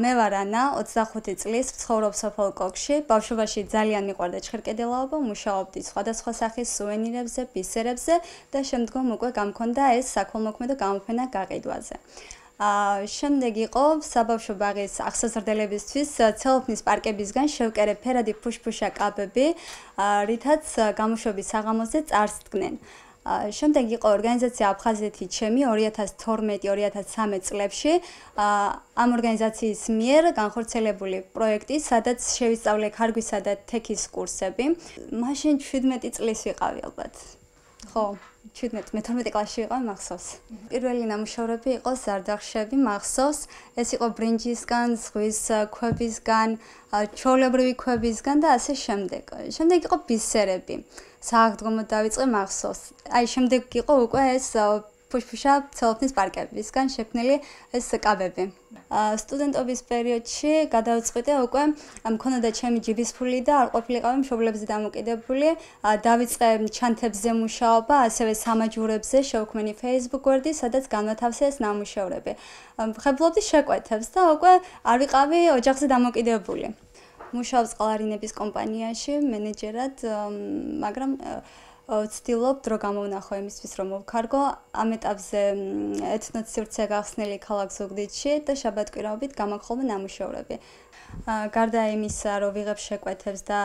მე ვარ ანა, 25 წლის, ვცხოვრობ სოფელ კოქში. ბავშვობაში ძალიან მიყვარდა ჩხერკედელაობა, მუშაობდი სხვადასხვა სახის სუვენირებზე, ბისერებზე და შემდგომ უკვე გამქონდა ეს საქველმოქმედო გამოფენა გაყიდვაზე. აა შემდეგ იყო საბავშვო ბაღის ახსაზრდელებისთვის ცელფნის პარკებისგან შევკერე ფერადი ფუშფუშა კაბები, რითაც გამოშვების საღამოზე წარსდგნენ. შემდეგ იყო ორგანიზაცია აფხაზეთი ჩემი 2012-2013 წლებში ამ ორგანიზაციის მიერ განხორციელებული პროექტი, სადაც შევისწავლე ქარგვისა და თექის კურსები. მაშინ 17 წლის ვიყავი ალბათ. ხო 17-18 კლასში იყო მახსოვს. პირველი ნამუშევრები იყო ზარდახშები მახსოვს. ეს იყო ბრინჯისგან, ზღვის ქვებისგან, ჩოლებრივი ქვებისგან და ასე შემდეგ. შემდეგ იყო ბისერები. საღდგომა დაიწყე მახსოვს. აი შემდეგ იყო უკვე ეს ფუშფუშა ცელოფნის პარკებისგან შექმნილი ეს კაბები. სტუდენტობის პერიოდში გადავწყვიტე უკვე მქონოდა ჩემი ჯიბის ფული და არ ყოფილიყავი მშობლებზე დამოკიდებული, დავიწყე ჩანთებზე მუშაობა, ასევე სამაჯურებზე შევქმნი Facebook გვერდი, სადაც განვითავსე ეს ნამუშევრები. ხებლობდი შეკვეთებს და უკვე არ ვიყავი ოჯახზე დამოკიდებული. მუშაობს ყალარინების კომპანიაში მენეჯერად, მაგრამ ვცდილობ დრო გამოვნახო იმისთვის რომ მოვქარგო ამ ეტაპზე ეთნოცირცე გახსნელი ქალაქ ზუგდიდში და შაბათკვირაობით გამოგხოვა ნამუშევრები. გარდა იმისა რომ ვიღებ შეკვეთებს და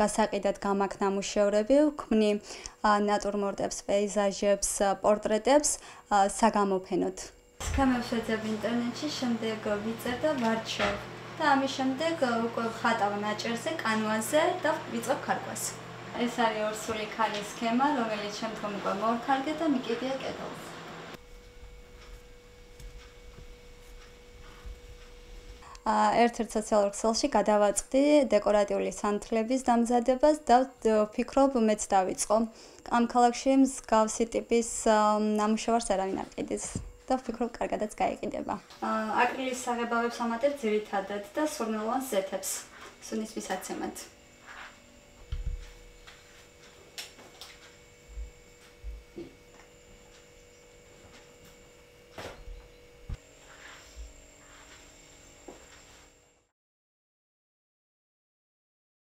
გასაყიდად გამაქ ნამუშევრები, ვქმნი ნატურმორტებს, პეიზაჟებს, პორტრეტებს საგამოფენოდ. თამაშობ ინტერნეტში, შემდეგ ვიწერ და ვარჩევ და ამის შემდეგ უკვე ხატავ ნაჭერზე, კანვაზე და ვიწყებ ქარკვას. ეს არის ორსული ქალის სქემა, რომელიც შემდგომ უკვე მოვხარგე და მიკედია კედელს. ერთ-ერთ სოციალურ ქსელში გადავაწყდი დეკორატიული სანთლების დამზადებას და ვფიქრობ მეც დავიწყო. ამ ქალაქში მსგავსი ტიპის ნამუშევარს არავინ არ ყიდის და ვფიქრობ კარგადაც გაიყიდება. აკრილის საღებავებს ამატებ ძირითადად და სურნელოვან ზეთებს სუნის მისაცემად.